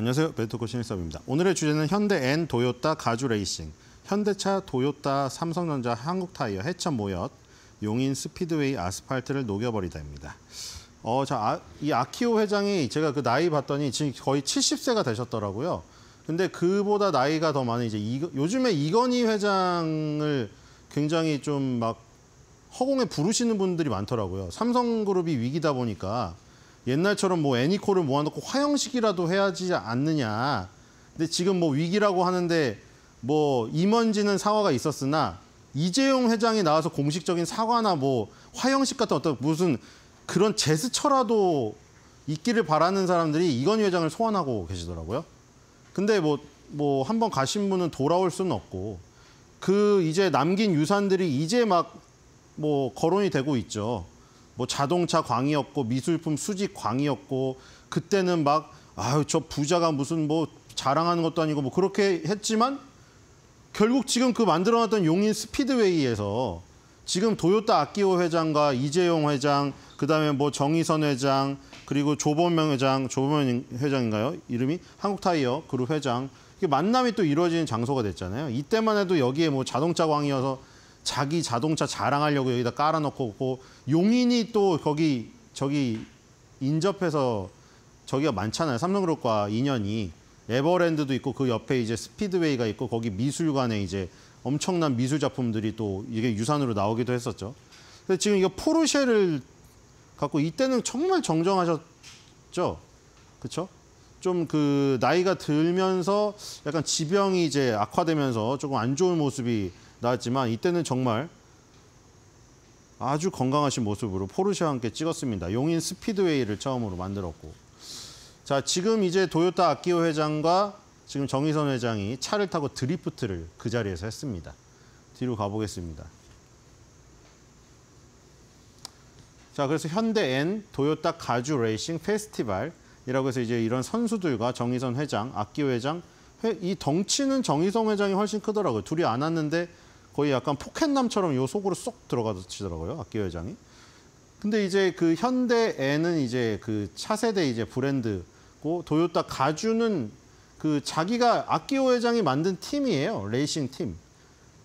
안녕하세요. 베토코 신일섭입니다. 오늘의 주제는 현대 앤 도요타 가주 레이싱, 현대차 도요타 삼성전자 한국타이어 해천 모엿, 용인 스피드웨이 아스팔트를 녹여버리다입니다. 어, 자, 아, 이 아키오 회장이 제가 그 나이 봤더니 지금 거의 70세가 되셨더라고요. 근데 그보다 나이가 더 많은 이제 이, 요즘에 이건희 회장을 굉장히 좀 막 허공에 부르시는 분들이 많더라고요. 삼성그룹이 위기다 보니까 옛날처럼 뭐 애니콜을 모아놓고 화형식이라도 해야지 않느냐. 근데 지금 뭐 위기라고 하는데 뭐 임원진은 사과가 있었으나 이재용 회장이 나와서 공식적인 사과나 뭐 화형식 같은 어떤 무슨 그런 제스처라도 있기를 바라는 사람들이 이건희 회장을 소환하고 계시더라고요. 근데 뭐, 뭐한번 가신 분은 돌아올 수는 없고 그 이제 남긴 유산들이 이제 막 뭐 거론이 되고 있죠. 뭐 자동차 광이었고 미술품 수집 광이었고 그때는 막 아유 저 부자가 무슨 뭐 자랑하는 것도 아니고 뭐 그렇게 했지만 결국 지금 그 만들어놨던 용인 스피드웨이에서 지금 도요타 아키오 회장과 이재용 회장 그다음에 뭐 정의선 회장 그리고 조범명 회장 조범명 회장인가요 이름이 한국타이어 그룹 회장 이게 만남이 또 이루어지는 장소가 됐잖아요 이때만 해도 여기에 뭐 자동차 광이어서 자기 자동차 자랑하려고 여기다 깔아놓고 용인이 또 거기 저기 인접해서 저기가 많잖아요. 삼성그룹과 인연이 에버랜드도 있고 그 옆에 이제 스피드웨이가 있고 거기 미술관에 이제 엄청난 미술 작품들이 또 이게 유산으로 나오기도 했었죠. 근데 지금 이거 포르쉐를 갖고 이때는 정말 정정하셨죠. 그렇죠? 좀 그 나이가 들면서 약간 지병이 이제 악화되면서 조금 안 좋은 모습이 나왔지만 이때는 정말 아주 건강하신 모습으로 포르쉐와 함께 찍었습니다. 용인 스피드웨이를 처음으로 만들었고 자 지금 이제 도요타 아키오 회장과 지금 정의선 회장이 차를 타고 드리프트를 그 자리에서 했습니다. 뒤로 가보겠습니다. 자 그래서 현대 N 도요타 가주 레이싱 페스티벌이라고 해서 이제 이런 선수들과 정의선 회장, 아키오 회장 이 덩치는 정의성 회장이 훨씬 크더라고요. 둘이 안 왔는데 거의 약간 포켓남처럼 요 속으로 쏙들어가치더라고요 악기 회장이. 근데 이제 그 현대에는 이제 그 차세대 이제 브랜드고 도요타 가주는 그 자기가 악기호 회장이 만든 팀이에요. 레이싱 팀.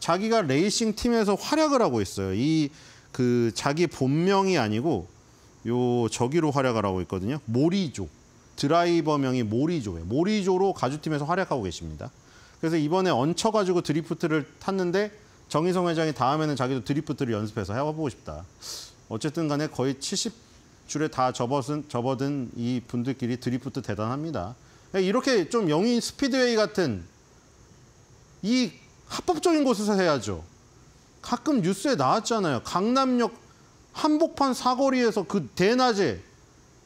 자기가 레이싱 팀에서 활약을 하고 있어요. 이 그 자기 본명이 아니고 요 저기로 활약을 하고 있거든요. 모리조. 드라이버명이 모리조예요. 모리조로 가주팀에서 활약하고 계십니다. 그래서 이번에 얹혀가지고 드리프트를 탔는데 정희성 회장이 다음에는 자기도 드리프트를 연습해서 해보고 싶다. 어쨌든 간에 거의 70줄에 다 접어든, 접어든 이 분들끼리 드리프트 대단합니다. 예, 이렇게 좀 영인 스피드웨이 같은 이 합법적인 곳에서 해야죠. 가끔 뉴스에 나왔잖아요. 강남역 한복판 사거리에서 그 대낮에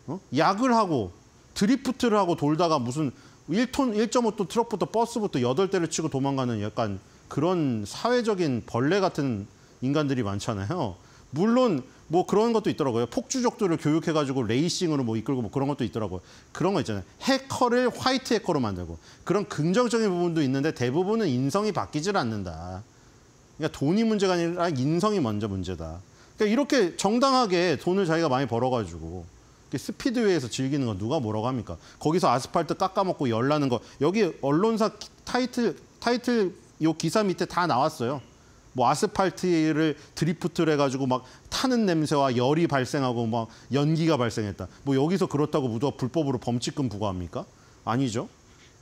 어? 약을 하고 드리프트를 하고 돌다가 무슨 1톤, 1.5톤 트럭부터 버스부터 8대를 치고 도망가는 약간 그런 사회적인 벌레 같은 인간들이 많잖아요. 물론 뭐 그런 것도 있더라고요. 폭주족들을 교육해가지고 레이싱으로 뭐 이끌고 뭐 그런 것도 있더라고요. 그런 거 있잖아요. 해커를 화이트 해커로 만들고 그런 긍정적인 부분도 있는데 대부분은 인성이 바뀌질 않는다. 그러니까 돈이 문제가 아니라 인성이 먼저 문제다. 그러니까 이렇게 정당하게 돈을 자기가 많이 벌어가지고 스피드웨이에서 즐기는 거 누가 뭐라고 합니까? 거기서 아스팔트 깎아먹고 열나는 거 여기 언론사 타이틀 타이틀 요 기사 밑에 다 나왔어요. 뭐 아스팔트를 드리프트를 해가지고 막 타는 냄새와 열이 발생하고 막 연기가 발생했다. 뭐 여기서 그렇다고 무도 불법으로 범칙금 부과합니까? 아니죠.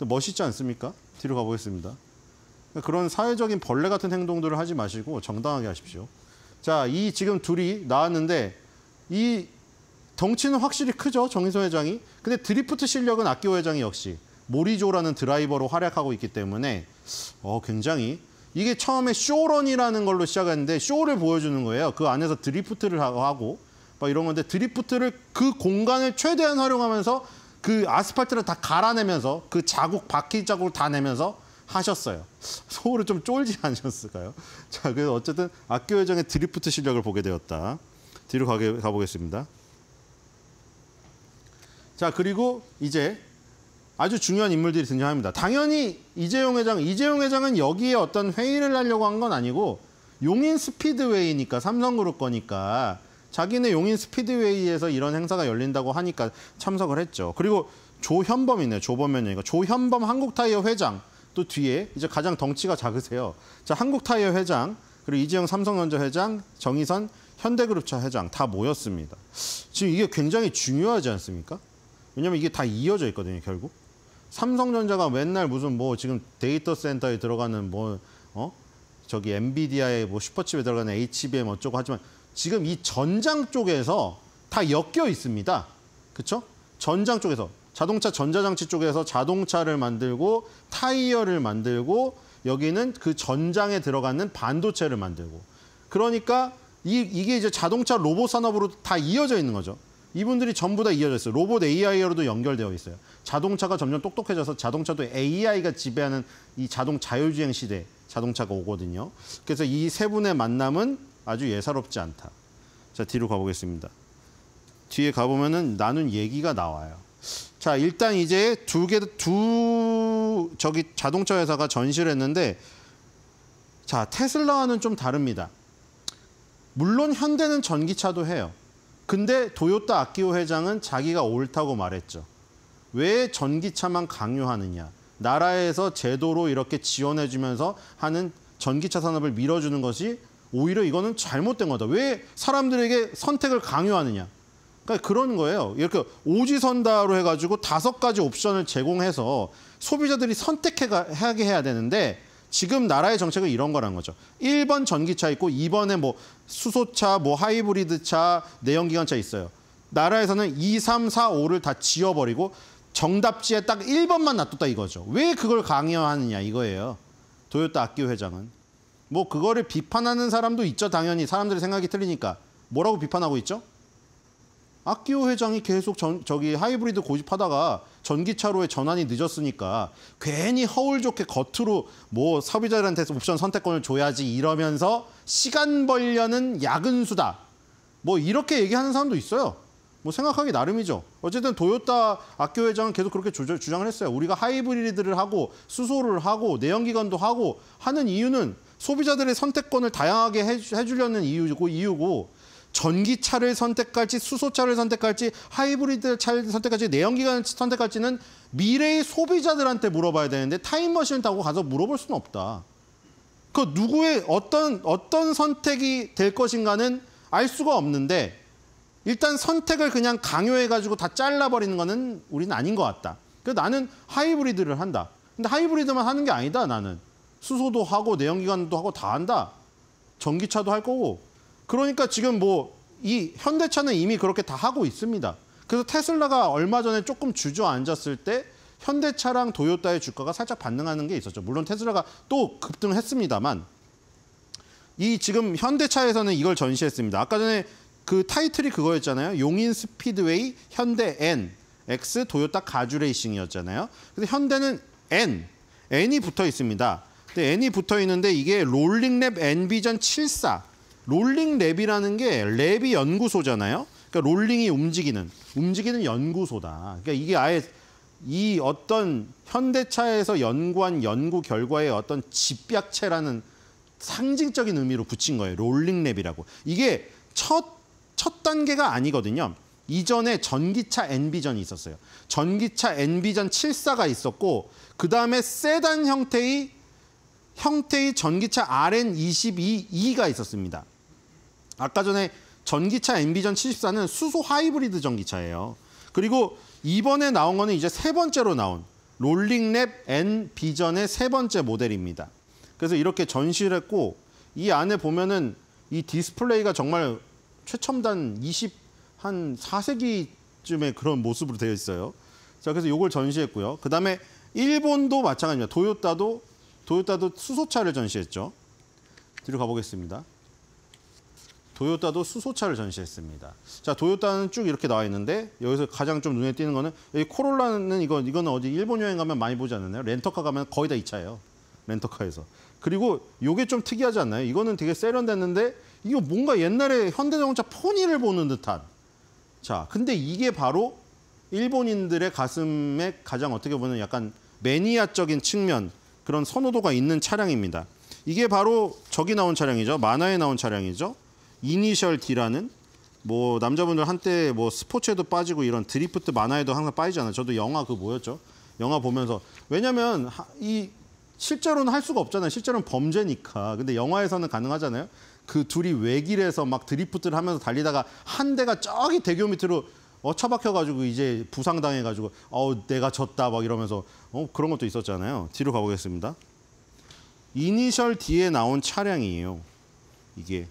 멋있지 않습니까? 뒤로 가보겠습니다. 그런 사회적인 벌레 같은 행동들을 하지 마시고 정당하게 하십시오. 자, 이 지금 둘이 나왔는데 이 덩치는 확실히 크죠, 정인선 회장이. 근데 드리프트 실력은 아끼호 회장이 역시. 모리조라는 드라이버로 활약하고 있기 때문에 어, 굉장히 이게 처음에 쇼런이라는 걸로 시작했는데 쇼를 보여주는 거예요. 그 안에서 드리프트를 하고 막 이런 건데 드리프트를 그 공간을 최대한 활용하면서 그 아스팔트를 다 갈아내면서 그 자국 바퀴 자국을 다 내면서 하셨어요. 서울을 좀 쫄지 않으셨을까요? 자, 그래서 어쨌든 악교 회정의 드리프트 실력을 보게 되었다. 뒤로 가게, 가보겠습니다. 자, 그리고 이제 아주 중요한 인물들이 등장합니다. 당연히 이재용 회장, 이재용 회장은 여기에 어떤 회의를 하려고 한 건 아니고 용인 스피드웨이니까 삼성그룹 거니까 자기네 용인 스피드웨이에서 이런 행사가 열린다고 하니까 참석을 했죠. 그리고 조현범이네 조범현이니까 조현범 한국타이어 회장 또 뒤에 이제 가장 덩치가 작으세요. 자 한국타이어 회장 그리고 이재용 삼성전자 회장 정의선 현대그룹차 회장 다 모였습니다. 지금 이게 굉장히 중요하지 않습니까? 왜냐하면 이게 다 이어져 있거든요 결국. 삼성전자가 맨날 무슨 뭐 지금 데이터 센터에 들어가는 뭐 어? 저기 엔비디아의 뭐 슈퍼칩에 들어가는 HBM 어쩌고 하지만 지금 이 전장 쪽에서 다 엮여 있습니다. 그렇죠? 전장 쪽에서 자동차 전자장치 쪽에서 자동차를 만들고 타이어를 만들고 여기는 그 전장에 들어가는 반도체를 만들고 그러니까 이, 이게 이제 자동차 로봇 산업으로 다 이어져 있는 거죠. 이분들이 전부 다 이어져 있어요. 로봇 AI로도 연결되어 있어요. 자동차가 점점 똑똑해져서 자동차도 AI가 지배하는 이 자동 자율주행 시대 자동차가 오거든요. 그래서 이 세 분의 만남은 아주 예사롭지 않다. 자, 뒤로 가보겠습니다. 뒤에 가보면은 나눈 얘기가 나와요. 자, 일단 이제 두 개, 두, 저기 자동차 회사가 전시를 했는데, 자, 테슬라와는 좀 다릅니다. 물론 현대는 전기차도 해요. 근데 도요타 아키오 회장은 자기가 옳다고 말했죠. 왜 전기차만 강요하느냐. 나라에서 제도로 이렇게 지원해주면서 하는 전기차 산업을 밀어주는 것이 오히려 이거는 잘못된 거다. 왜 사람들에게 선택을 강요하느냐. 그러니까 그런 거예요. 이렇게 오지선다로 해가지고 다섯 가지 옵션을 제공해서 소비자들이 선택하게 해야 되는데 지금 나라의 정책은 이런 거란 거죠. 1번 전기차 있고 2번에 뭐 수소차, 뭐 하이브리드 차, 내연기관차 있어요. 나라에서는 2, 3, 4, 5를 다 지워버리고 정답지에 딱 1번만 놔뒀다 이거죠. 왜 그걸 강요하느냐 이거예요. 도요타 악기호 회장은. 뭐 그거를 비판하는 사람도 있죠. 당연히 사람들의 생각이 틀리니까. 뭐라고 비판하고 있죠? 악기호 회장이 계속 전, 저기 하이브리드 고집하다가 전기차로의 전환이 늦었으니까 괜히 허울 좋게 겉으로 뭐 소비자들한테 옵션 선택권을 줘야지 이러면서 시간 벌려는 야근 수다. 뭐 이렇게 얘기하는 사람도 있어요. 뭐 생각하기 나름이죠. 어쨌든 도요타 아교 회장은 계속 그렇게 주장을 했어요. 우리가 하이브리드를 하고 수소를 하고 내연기관도 하고 하는 이유는 소비자들의 선택권을 다양하게 해주려는 이유고 이유고 전기차를 선택할지 수소차를 선택할지 하이브리드 차를 선택할지 내연기관을 선택할지는 미래의 소비자들한테 물어봐야 되는데 타임머신 을 타고 가서 물어볼 수는 없다. 그 누구의 어떤 어떤 선택이 될 것인가는 알 수가 없는데 일단 선택을 그냥 강요해가지고 다 잘라버리는 거는 우리는 아닌 것 같다. 그래서 나는 하이브리드를 한다. 근데 하이브리드만 하는 게 아니다, 나는. 수소도 하고 내연기관도 하고 다 한다. 전기차도 할 거고. 그러니까 지금 뭐 이 현대차는 이미 그렇게 다 하고 있습니다. 그래서 테슬라가 얼마 전에 조금 주저앉았을 때 현대차랑 도요타의 주가가 살짝 반등하는 게 있었죠. 물론 테슬라가 또 급등했습니다만 이 지금 현대차에서는 이걸 전시했습니다. 아까 전에 그 타이틀이 그거였잖아요. 용인 스피드웨이 현대 N X 도요타 가주레이싱이었잖아요. 근데 현대는 N N이 붙어 있습니다. 근데 N이 붙어 있는데 이게 롤링랩 N 비전74 롤링랩이라는 게 랩이 연구소잖아요. 그러니까 롤링이 움직이는 움직이는 연구소다. 그러니까 이게 아예 이 어떤 현대차에서 연구한 연구 결과의 어떤 집약체라는 상징적인 의미로 붙인 거예요. 롤링랩이라고. 이게 첫첫 단계가 아니거든요. 이전에 전기차 엔비전이 있었어요. 전기차 엔비전 74가 있었고 그 다음에 세단 형태의 형태의 전기차 RN22E가 있었습니다. 아까 전에 전기차 엔비전 74는 수소 하이브리드 전기차예요. 그리고 이번에 나온 거는 이제 세 번째로 나온 롤링랩 엔비전의 세 번째 모델입니다. 그래서 이렇게 전시를 했고 이 안에 보면은 이 디스플레이가 정말 최첨단 20 한 4세기쯤의 그런 모습으로 되어 있어요. 자, 그래서 이걸 전시했고요. 그다음에 일본도 마찬가지입니다. 도요타도 도요타도 수소차를 전시했죠. 뒤로 가보겠습니다. 도요타도 수소차를 전시했습니다. 자, 도요타는 쭉 이렇게 나와 있는데 여기서 가장 좀 눈에 띄는 거는 여기 코롤라는 이거 이거는 어디 일본 여행 가면 많이 보지 않나요? 렌터카 가면 거의 다이 차예요. 렌터카에서. 그리고 이게 좀 특이하지 않나요? 이거는 되게 세련됐는데 이거 뭔가 옛날에 현대자동차 포니를 보는 듯한. 자, 근데 이게 바로 일본인들의 가슴에 가장 어떻게 보면 약간 매니아적인 측면 그런 선호도가 있는 차량입니다. 이게 바로 저기 나온 차량이죠. 만화에 나온 차량이죠. 이니셜 D라는 뭐 남자분들 한때 뭐 스포츠에도 빠지고 이런 드리프트 만화에도 항상 빠지잖아요. 저도 영화 그 뭐였죠? 영화 보면서 왜냐면 이 실제로는 할 수가 없잖아요. 실제로는 범죄니까. 근데 영화에서는 가능하잖아요. 그 둘이 외길에서 막 드리프트를 하면서 달리다가 한 대가 저기 대교 밑으로 어, 처박혀가지고 이제 부상당해가지고 어 내가 졌다 막 이러면서 어, 그런 것도 있었잖아요. 뒤로 가보겠습니다. 이니셜 D에 나온 차량이에요. 이게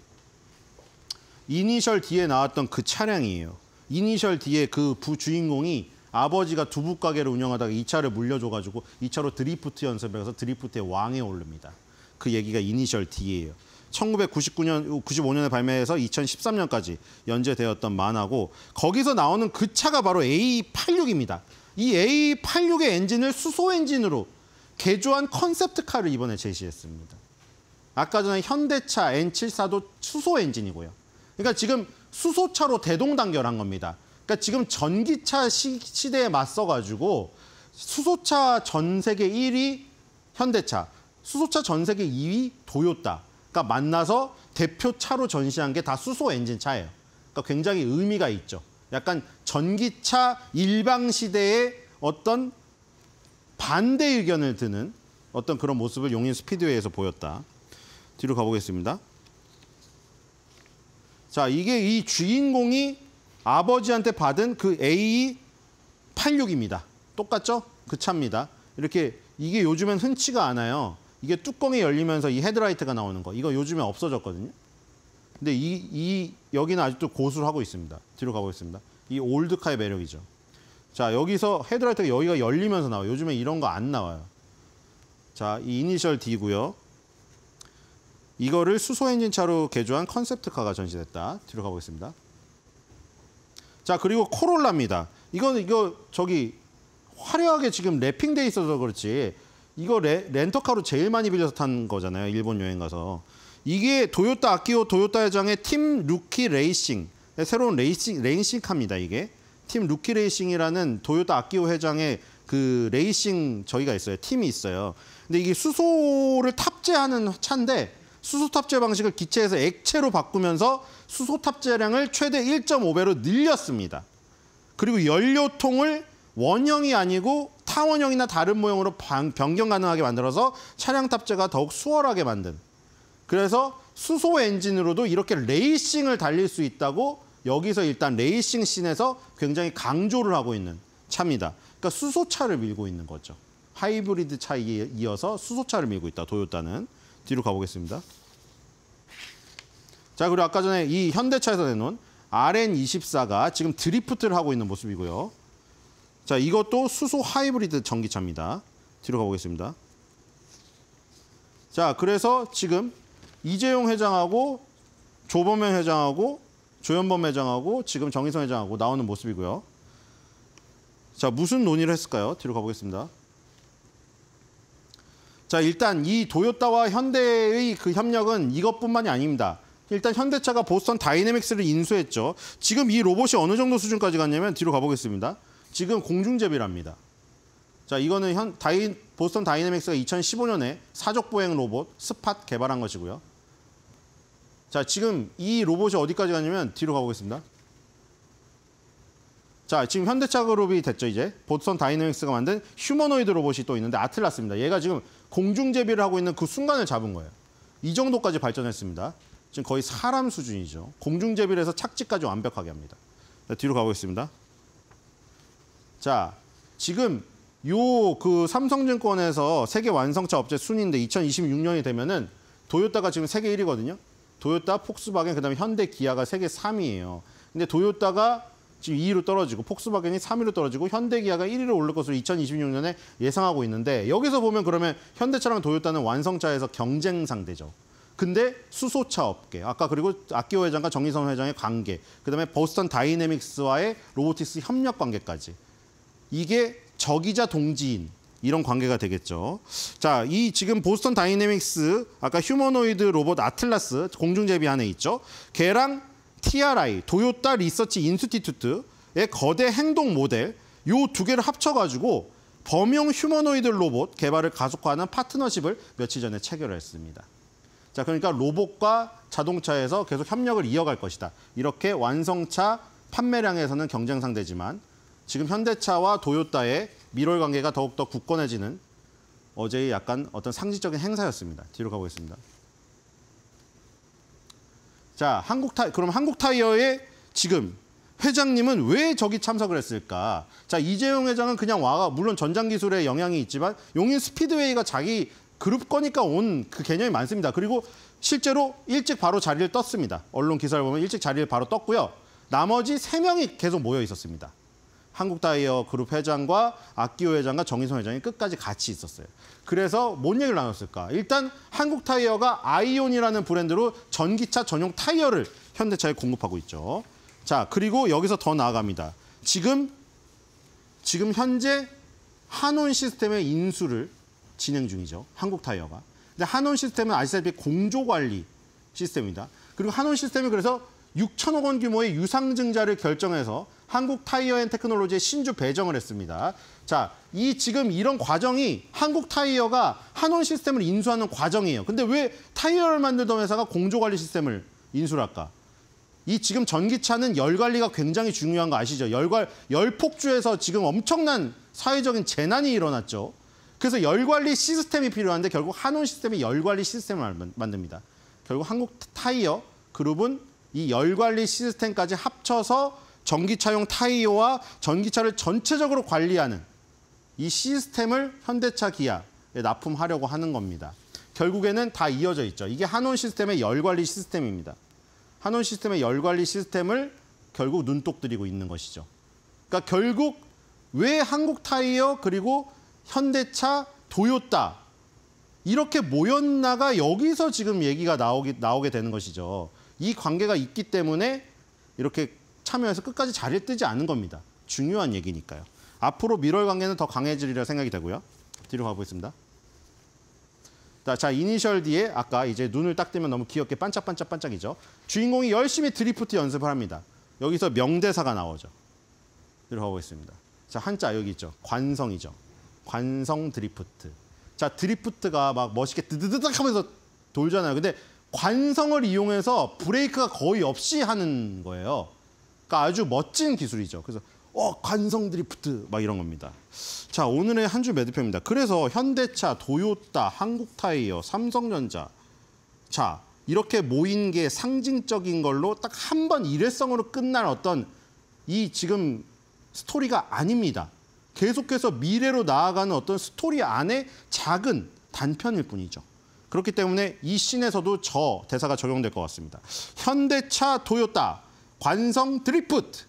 이니셜 D에 나왔던 그 차량이에요. 이니셜 d 에그 부주인공이 아버지가 두부 가게를 운영하다가 이 차를 물려줘가지고 이 차로 드리프트 연습 해서 드리프트의 왕에 오릅니다. 그 얘기가 이니셜 D예요. 1999년, 95년에 발매해서 2013년까지 연재되었던 만화고 거기서 나오는 그 차가 바로 A86입니다. 이 A86의 엔진을 수소 엔진으로 개조한 컨셉트카를 이번에 제시했습니다. 아까 전에 현대차 N74도 수소 엔진이고요. 그러니까 지금 수소차로 대동단결한 겁니다. 그러니까 지금 전기차 시, 시대에 맞서가지고 수소차 전 세계 1위 현대차, 수소차 전 세계 2위 도요타, 그러니까 만나서 대표 차로 전시한 게 다 수소 엔진 차예요. 그러니까 굉장히 의미가 있죠. 약간 전기차 일방 시대의 어떤 반대 의견을 드는 어떤 그런 모습을 용인 스피드웨이에서 보였다. 뒤로 가보겠습니다. 자, 이게 이 주인공이 아버지한테 받은 그 A86입니다. 똑같죠? 그 차입니다. 이렇게 이게 요즘엔 흔치가 않아요. 이게 뚜껑이 열리면서 이 헤드라이트가 나오는 거 이거 요즘에 없어졌거든요. 근데 이, 이 여기는 아직도 고수를 하고 있습니다. 뒤로 가고 있습니다. 이 올드카의 매력이죠. 자 여기서 헤드라이트가 여기가 열리면서 나와요. 요즘에 이런 거 안 나와요. 자 이 이니셜 D고요. 이거를 수소 엔진 차로 개조한 컨셉트카가 전시됐다. 뒤로 가보겠습니다. 자 그리고 코롤라입니다. 이건 이거 저기 화려하게 지금 랩핑돼 있어서 그렇지 이거 레, 렌터카로 제일 많이 빌려서 탄 거잖아요. 일본 여행 가서. 이게 도요타 아키오 도요타 회장의 팀 루키 레이싱. 새로운 레이싱 레이싱 카입니다, 이게. 팀 루키 레이싱이라는 도요타 아키오 회장의 그 레이싱 저희가 있어요. 팀이 있어요. 근데 이게 수소를 탑재하는 차인데 수소 탑재 방식을 기체에서 액체로 바꾸면서 수소 탑재량을 최대 1.5배로 늘렸습니다. 그리고 연료통을 원형이 아니고 타원형이나 다른 모형으로 변경 가능하게 만들어서 차량 탑재가 더욱 수월하게 만든 그래서 수소 엔진으로도 이렇게 레이싱을 달릴 수 있다고 여기서 일단 레이싱 씬에서 굉장히 강조를 하고 있는 차입니다. 그러니까 수소차를 밀고 있는 거죠. 하이브리드 차에 이어서 수소차를 밀고 있다. 도요타는 뒤로 가보겠습니다. 자 그리고 아까 전에 이 현대차에서 내놓은 RN24가 지금 드리프트를 하고 있는 모습이고요. 자, 이것도 수소 하이브리드 전기차입니다. 뒤로 가보겠습니다. 자, 그래서 지금 이재용 회장하고 조범현 회장하고 조현범 회장하고 지금 정의성 회장하고 나오는 모습이고요. 자, 무슨 논의를 했을까요? 뒤로 가보겠습니다. 자, 일단 이 도요타와 현대의 그 협력은 이것뿐만이 아닙니다. 일단 현대차가 보스턴 다이내믹스를 인수했죠. 지금 이 로봇이 어느 정도 수준까지 갔냐면 뒤로 가보겠습니다. 지금 공중제비랍니다. 자, 이거는 현 다이, 보스턴 다이내믹스가 2015년에 사족 보행 로봇 스팟 개발한 것이고요. 자, 지금 이 로봇이 어디까지 가냐면 뒤로 가보겠습니다. 자, 지금 현대차 그룹이 됐죠, 이제. 보스턴 다이내믹스가 만든 휴머노이드 로봇이 또 있는데 아틀라스입니다. 얘가 지금 공중제비를 하고 있는 그 순간을 잡은 거예요. 이 정도까지 발전했습니다. 지금 거의 사람 수준이죠. 공중제비를 해서 착지까지 완벽하게 합니다. 자, 뒤로 가보겠습니다. 자, 지금 요 그 삼성증권에서 세계 완성차 업체 순위인데 2026년이 되면은 도요타가 지금 세계 1위거든요. 도요타, 폭스바겐, 그다음에 현대, 기아가 세계 3위예요. 근데 도요타가 지금 2위로 떨어지고 폭스바겐이 3위로 떨어지고 현대기아가 1위로 오를 것으로 2026년에 예상하고 있는데 여기서 보면 그러면 현대차랑 도요타는 완성차에서 경쟁 상대죠. 근데 수소차 업계, 아까 그리고 아키오 회장과 정의선 회장의 관계, 그다음에 버스턴 다이내믹스와의 로보틱스 협력 관계까지 이게 적이자 동지인 이런 관계가 되겠죠. 자, 이 지금 보스턴 다이내믹스 아까 휴머노이드 로봇 아틀라스 공중제비 안에 있죠. 걔랑 TRI 도요타 리서치 인스티튜트의 거대 행동 모델 요 두 개를 합쳐가지고 범용 휴머노이드 로봇 개발을 가속화하는 파트너십을 며칠 전에 체결했습니다. 자, 그러니까 로봇과 자동차에서 계속 협력을 이어갈 것이다. 이렇게 완성차 판매량에서는 경쟁 상대지만 지금 현대차와 도요타의 미월 관계가 더욱더 굳건해지는 어제의 약간 어떤 상징적인 행사였습니다. 뒤로 가보겠습니다. 자, 한국 타 그럼 한국 타이어의 지금 회장님은 왜 저기 참석을 했을까? 자, 이재용 회장은 그냥 와가 물론 전장 기술에 영향이 있지만 용인 스피드웨이가 자기 그룹 거니까 온 그 개념이 많습니다. 그리고 실제로 일찍 바로 자리를 떴습니다. 언론 기사를 보면 일찍 자리를 바로 떴고요. 나머지 세명이 계속 모여 있었습니다. 한국다이어 그룹 회장과 악기호 회장과 정인성 회장이 끝까지 같이 있었어요. 그래서 뭔 얘기를 나눴을까? 일단 한국타이어가 아이온이라는 브랜드로 전기차 전용 타이어를 현대차에 공급하고 있죠. 자, 그리고 여기서 더 나아갑니다. 지금 지금 현재 한온 시스템의 인수를 진행 중이죠. 한국타이어가. 근데 한온 시스템은 아시다시피 공조관리 시스템입니다. 그리고 한온 시스템이 그래서 6천억 원 규모의 유상증자를 결정해서 한국 타이어 앤테크놀로지의 신주 배정을 했습니다. 자, 이 지금 이런 과정이 한국 타이어가 한원 시스템을 인수하는 과정이에요. 근데 왜 타이어를 만들던 회사가 공조 관리 시스템을 인수를 할까? 이 지금 전기차는 열 관리가 굉장히 중요한 거 아시죠? 열열 폭주에서 지금 엄청난 사회적인 재난이 일어났죠. 그래서 열 관리 시스템이 필요한데 결국 한온 시스템이 열 관리 시스템을 만듭니다. 결국 한국 타이어 그룹은 이 열 관리 시스템까지 합쳐서 전기차용 타이어와 전기차를 전체적으로 관리하는 이 시스템을 현대차 기아에 납품하려고 하는 겁니다. 결국에는 다 이어져 있죠. 이게 한온 시스템의 열관리 시스템입니다. 한온 시스템의 열관리 시스템을 결국 눈독 들이고 있는 것이죠. 그러니까 결국 왜 한국 타이어 그리고 현대차, 도요타 이렇게 모였나가 여기서 지금 얘기가 나오기, 나오게 되는 것이죠. 이 관계가 있기 때문에 이렇게 참여해서 끝까지 자리에 뜨지 않은 겁니다. 중요한 얘기니까요. 앞으로 미월 관계는 더 강해지리라 생각이 되고요. 뒤로 가보겠습니다. 자, 이니셜 D에 아까 이제 눈을 딱 뜨면 너무 귀엽게 반짝반짝반짝이죠. 주인공이 열심히 드리프트 연습을 합니다. 여기서 명대사가 나오죠. 뒤로 가보겠습니다. 자, 한자 여기 있죠. 관성이죠. 관성 드리프트. 자, 드리프트가 막 멋있게 드드드득 하면서 돌잖아요. 근데 관성을 이용해서 브레이크가 거의 없이 하는 거예요. 그러니까 아주 멋진 기술이죠. 그래서 어, 관성 드리프트 막 이런 겁니다. 자, 오늘의 한 주 매듭표입니다. 그래서 현대차, 도요타, 한국타이어, 삼성전자 자, 이렇게 모인 게 상징적인 걸로 딱 한 번 일회성으로 끝날 어떤 이 지금 스토리가 아닙니다. 계속해서 미래로 나아가는 어떤 스토리 안에 작은 단편일 뿐이죠. 그렇기 때문에 이 씬에서도 저 대사가 적용될 것 같습니다. 현대차, 도요타, 관성 드리프트